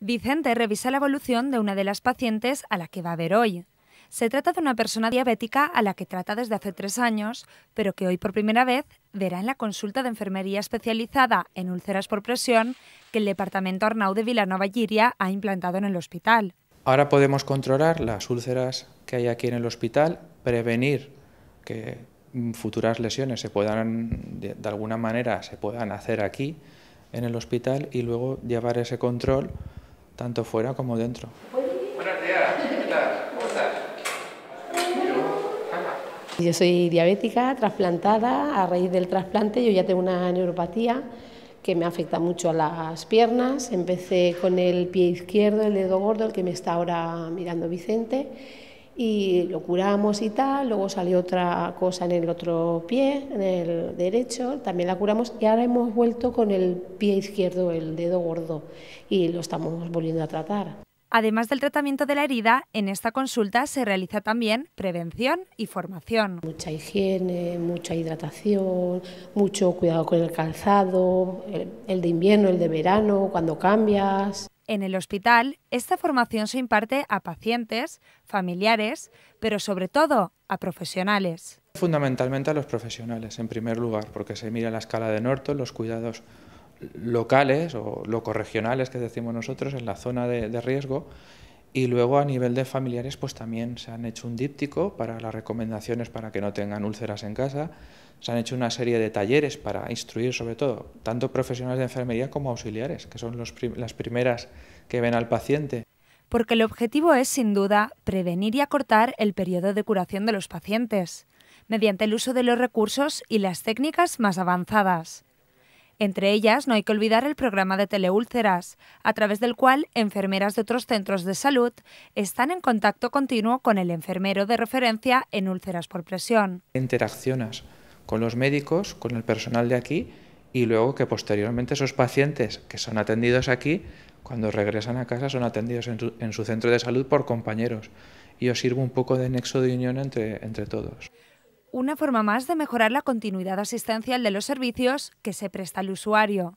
Vicente revisa la evolución de una de las pacientes a la que va a ver hoy. Se trata de una persona diabética a la que trata desde hace tres años, pero que hoy por primera vez verá en la consulta de enfermería especializada en úlceras por presión que el Departamento Arnau de Vilanova Giria ha implantado en el hospital. Ahora podemos controlar las úlceras que hay aquí en el hospital, prevenir que mm, futuras lesiones se puedan, de, de alguna manera, se puedan hacer aquí en el hospital y luego llevar ese control tanto fuera como dentro. Yo soy diabética, trasplantada. A raíz del trasplante yo ya tengo una neuropatía que me afecta mucho a las piernas. Empecé con el pie izquierdo, el dedo gordo, el que me está ahora mirando Vicente y lo curamos y tal, luego salió otra cosa en el otro pie, en el derecho, también la curamos y ahora hemos vuelto con el pie izquierdo, el dedo gordo, y lo estamos volviendo a tratar. Además del tratamiento de la herida, en esta consulta se realiza también prevención y formación. Mucha higiene, mucha hidratación, mucho cuidado con el calzado, el, de invierno, el de verano, cuando cambias. En el hospital, esta formación se imparte a pacientes, familiares, pero sobre todo a profesionales. Fundamentalmente a los profesionales, en primer lugar, porque se mira la escala de Norto, los cuidados locales o locoregionales, que decimos nosotros en la zona de riesgo y luego a nivel de familiares, pues también se han hecho un díptico para las recomendaciones para que no tengan úlceras en casa. Se han hecho una serie de talleres para instruir, sobre todo, tanto profesionales de enfermería como auxiliares, que son las primeras que ven al paciente. Porque el objetivo es, sin duda, prevenir y acortar el periodo de curación de los pacientes, mediante el uso de los recursos y las técnicas más avanzadas. Entre ellas, no hay que olvidar el programa de teleúlceras, a través del cual enfermeras de otros centros de salud están en contacto continuo con el enfermero de referencia en úlceras por presión. Interaccionas con los médicos, con el personal de aquí y luego que posteriormente esos pacientes que son atendidos aquí, cuando regresan a casa, son atendidos en su, centro de salud por compañeros. Y os sirvo un poco de nexo de unión entre todos una forma más de mejorar la continuidad asistencial de los servicios que se presta al usuario.